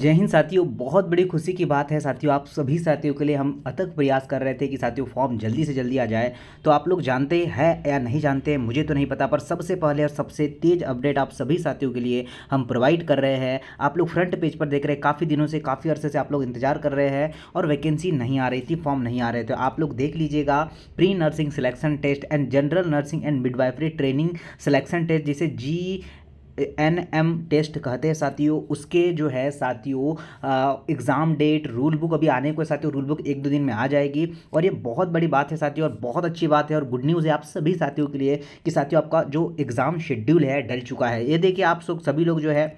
जय हिंद साथियों बहुत बड़ी खुशी की बात है साथियों आप सभी साथियों के लिए हम अथक प्रयास कर रहे थे कि साथियों फॉर्म जल्दी से जल्दी आ जाए तो आप लोग जानते हैं या नहीं जानते मुझे तो नहीं पता पर सबसे पहले और सबसे तेज अपडेट आप सभी साथियों के लिए हम प्रोवाइड कर रहे हैं आप लोग फ्रंट पेज पर देख रहे हैं काफ़ी दिनों से काफ़ी अर्से से आप लोग इंतजार कर रहे हैं और वैकेंसी नहीं आ रही थी फॉर्म नहीं आ रहे थे आप लोग देख लीजिएगा pre nursing selection test and general nursing and midwifery training selection test जिसे जी एन एम टेस्ट कहते हैं साथियों उसके जो है साथियों एग्ज़ाम डेट रूल बुक अभी आने को साथियों रूल बुक एक दो दिन में आ जाएगी और ये बहुत बड़ी बात है साथियों और बहुत अच्छी बात है और गुड न्यूज़ है आप सभी साथियों के लिए कि साथियों आपका जो एग्ज़ाम शेड्यूल है डल चुका है ये देखिए आप सभी लोग जो है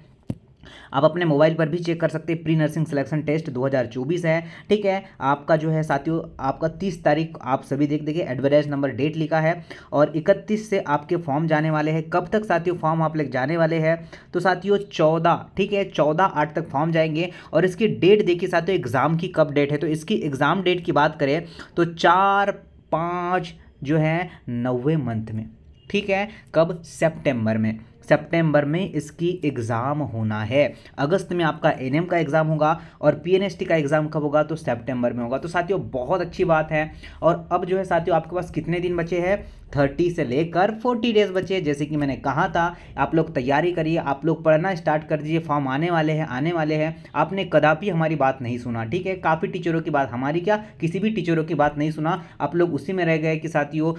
आप अपने मोबाइल पर भी चेक कर सकते हैं प्री नर्सिंग सिलेक्शन टेस्ट 2024 है ठीक है आपका जो है साथियों आपका 30 तारीख आप सभी देख देखिए एडवर्टाइज नंबर डेट लिखा है और 31 से आपके फॉर्म जाने वाले हैं कब तक साथियों फॉर्म आप लेकर जाने वाले हैं तो साथियों चौदह ठीक है चौदह आठ तक फॉर्म जाएंगे और इसकी डेट देखिए साथियों एग्ज़ाम की कब डेट है तो इसकी एग्ज़ाम डेट की बात करें तो चार पाँच जो है नवे मंथ में ठीक है कब सेप्टेम्बर में सितंबर में इसकी एग्ज़ाम होना है अगस्त में आपका एनएम का एग्ज़ाम होगा और पीएनएसटी का एग्ज़ाम कब होगा तो सितंबर में होगा तो साथियों बहुत अच्छी बात है और अब जो है साथियों आपके पास कितने दिन बचे हैं थर्टी से लेकर फोर्टी डेज बचे जैसे कि मैंने कहा था आप लोग तैयारी करिए आप लोग पढ़ना स्टार्ट कर दीजिए फॉर्म आने वाले हैं आने वाले हैं आपने कदापि हमारी बात नहीं सुना ठीक है काफ़ी टीचरों की बात हमारी क्या किसी भी टीचरों की बात नहीं सुना आप लोग उसी में रह गए कि साथियों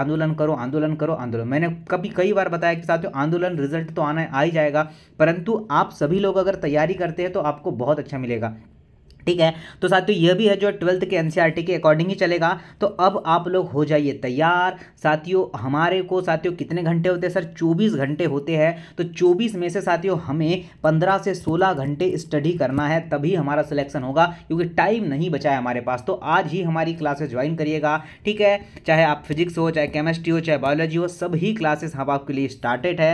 आंदोलन करो आंदोलन करो आंदोलन मैंने कभी कई बार बताया कि साथियों आंदोलन रिजल्ट तो आना आ ही जाएगा परंतु आप सभी लोग अगर तैयारी करते हैं तो आपको बहुत अच्छा मिलेगा ठीक है तो साथियों यह भी है जो ट्वेल्थ के एनसीईआरटी e के अकॉर्डिंग ही चलेगा तो अब आप लोग हो जाइए तैयार साथियों हमारे को साथियों कितने घंटे होते हैं सर 24 घंटे होते हैं तो 24 में से साथियों हमें 15 से 16 घंटे स्टडी करना है तभी हमारा सिलेक्शन होगा क्योंकि टाइम नहीं बचा है हमारे पास तो आज ही हमारी क्लासेस ज्वाइन करिएगा ठीक है चाहे आप फिजिक्स हो चाहे केमिस्ट्री हो चाहे बायोलॉजी हो सभी क्लासेस हम आपके लिए स्टार्टेड है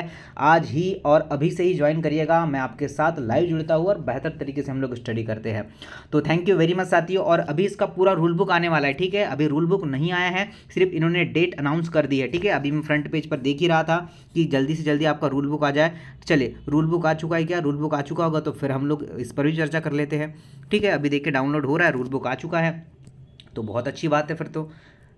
आज ही और अभी से ही ज्वाइन करिएगा मैं आपके साथ लाइव जुड़ता हूँ और बेहतर तरीके से हम लोग स्टडी करते हैं तो थैंक यू वेरी मच साथियों और अभी इसका पूरा रूल बुक आने वाला है ठीक है अभी रूल बुक नहीं आया है सिर्फ इन्होंने डेट अनाउंस कर दी है ठीक है अभी मैं फ्रंट पेज पर देख ही रहा था कि जल्दी से जल्दी आपका रूल बुक आ जाए चले रूल बुक आ चुका है क्या रूल बुक आ चुका होगा तो फिर हम लोग इस पर भी चर्चा कर लेते हैं ठीक है अभी देखिए डाउनलोड हो रहा है रूल बुक आ चुका है तो बहुत अच्छी बात है फिर तो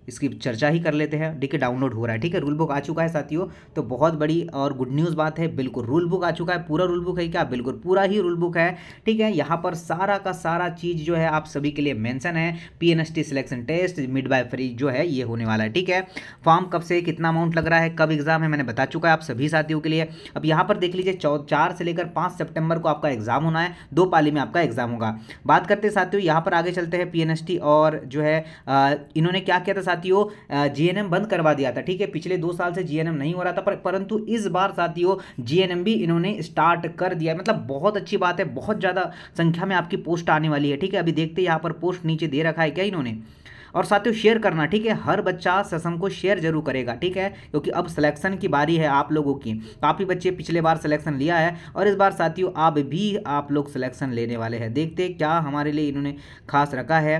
इसकी चर्चा ही कर लेते हैं ठीक है डाउनलोड हो रहा है ठीक है रूल बुक आ चुका है साथियों तो बहुत बड़ी और गुड न्यूज़ बात है बिल्कुल रूल बुक आ चुका है पूरा रूल बुक है क्या बिल्कुल पूरा ही रूल बुक है ठीक है यहाँ पर सारा का सारा चीज़ जो है आप सभी के लिए मैंसन है P N selection test midwifery जो है ये होने वाला है ठीक है फॉर्म कब से कितना अमाउंट लग रहा है कब एग्ज़ाम है मैंने बता चुका है आप सभी साथियों के लिए अब यहाँ पर देख लीजिए चार से लेकर पाँच सेप्टेम्बर को आपका एग्ज़ाम होना है दो पाली में आपका एग्ज़ाम होगा बात करते साथियों यहाँ पर आगे चलते हैं पी और जो है इन्होंने क्या किया था साथियों जीएनएम बंद करवा दिया था ठीक है पिछले दो साल से जीएनएम नहीं हो रहा था पर परंतु इस बार साथियों जीएनएम भी इन्होंने स्टार्ट कर दिया मतलब बहुत अच्छी बात है बहुत ज़्यादा संख्या में आपकी पोस्ट आने वाली है ठीक है अभी देखते यहाँ पर पोस्ट नीचे दे रखा है क्या इन्होंने और साथियों शेयर करना ठीक है हर बच्चा ससम को शेयर जरूर करेगा ठीक है क्योंकि अब सिलेक्शन की बारी है आप लोगों की काफ़ी बच्चे पिछले बार सिलेक्शन लिया है और इस बार साथियों आप भी आप लोग सिलेक्शन लेने वाले हैं देखते क्या हमारे लिए इन्होंने खास रखा है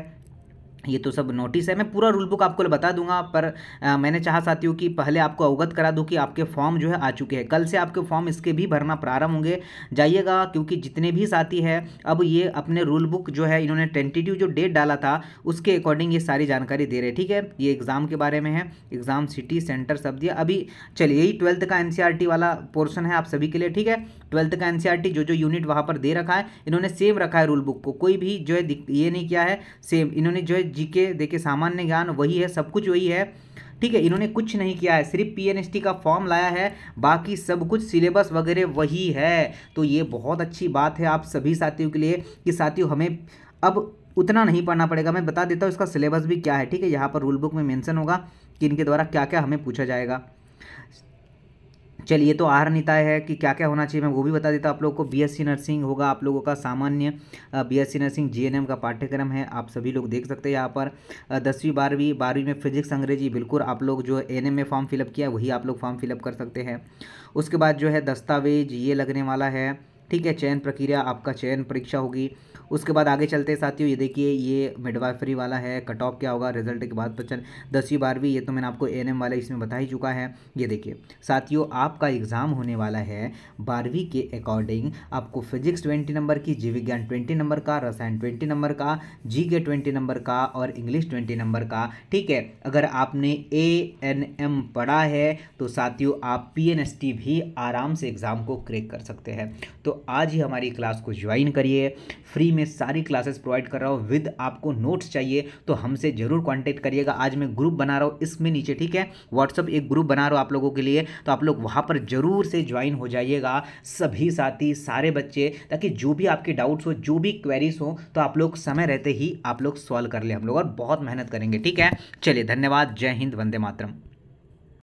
ये तो सब नोटिस है मैं पूरा रूल बुक आपको बता दूंगा पर आ, मैंने चाहा साथियों कि पहले आपको अवगत करा दूं कि आपके फॉर्म जो है आ चुके हैं कल से आपके फॉर्म इसके भी भरना प्रारंभ होंगे जाइएगा क्योंकि जितने भी साथी हैं अब ये अपने रूल बुक जो है इन्होंने टेंटेटिव जो डेट डाला था उसके अकॉर्डिंग ये सारी जानकारी दे रहे हैं ठीक है ये एग्ज़ाम के बारे में है एग्ज़ाम सिटी सेंटर सब दिया अभी चलिए यही ट्वेल्थ का एन e वाला पोर्सन है आप सभी के लिए ठीक है ट्वेल्थ का एनसीईआरटी e जो जो यूनिट वहाँ पर दे रखा है इन्होंने सेम रखा है रूल बुक को कोई भी जो है ये नहीं किया है सेम इन्होंने जो है जीके देखे सामान्य ज्ञान वही है सब कुछ वही है ठीक है इन्होंने कुछ नहीं किया है सिर्फ पीएनएसटी का फॉर्म लाया है बाकी सब कुछ सिलेबस वगैरह वही है तो ये बहुत अच्छी बात है आप सभी साथियों के लिए कि साथियों हमें अब उतना नहीं पढ़ना पड़ेगा मैं बता देता हूँ इसका सिलेबस भी क्या है ठीक है यहाँ पर रूल बुक में मेंशन होगा कि इनके द्वारा क्या क्या हमें पूछा जाएगा चलिए तो आहार निताय है कि क्या क्या होना चाहिए मैं वो भी बता देता हूँ आप लोगों को बीएससी नर्सिंग होगा आप लोगों का सामान्य बीएससी नर्सिंग जीएनएम का पाठ्यक्रम है आप सभी लोग देख सकते हैं यहाँ पर दसवीं बारहवीं बारहवीं में फिजिक्स अंग्रेजी बिल्कुल आप लोग जो एन में फॉर्म फिलअप किया वही आप लोग फॉर्म फिलअप कर सकते हैं उसके बाद जो है दस्तावेज ये लगने वाला है ठीक है चयन प्रक्रिया आपका चयन परीक्षा होगी उसके बाद आगे चलते हैं साथियों ये देखिए ये मिडवाइफरी वाला है कट ऑफ क्या होगा रिजल्ट के बाद बच्चन तो दसवीं बारहवीं ये तो मैंने आपको एन वाला इसमें बता ही चुका है ये देखिए साथियों आपका एग्ज़ाम होने वाला है बारहवीं के अकॉर्डिंग आपको फिजिक्स ट्वेंटी नंबर की जीव विज्ञान ट्वेंटी नंबर का रसायन ट्वेंटी नंबर का जी के ट्वेंटी नंबर का और इंग्लिश ट्वेंटी नंबर का ठीक है अगर आपने ए एन एम पढ़ा है तो साथियों आप पी एन एस टी भी आराम से एग्ज़ाम को क्रेक कर सकते हैं तो आज ही हमारी क्लास को ज्वाइन करिए फ्री में सारी क्लासेस प्रोवाइड कर रहा हूँ विद आपको नोट्स चाहिए तो हमसे ज़रूर कॉन्टेक्ट करिएगा आज मैं ग्रुप बना रहा हूँ इसमें नीचे ठीक है व्हाट्सअप एक ग्रुप बना रहा हूँ आप लोगों के लिए तो आप लोग वहाँ पर ज़रूर से ज्वाइन हो जाइएगा सभी साथी सारे बच्चे ताकि जो भी आपके डाउट्स हो जो भी क्वेरीज हो तो आप लोग समय रहते ही आप लोग सॉल्व कर ले हम लोग और बहुत मेहनत करेंगे ठीक है चलिए धन्यवाद जय हिंद वंदे मातरम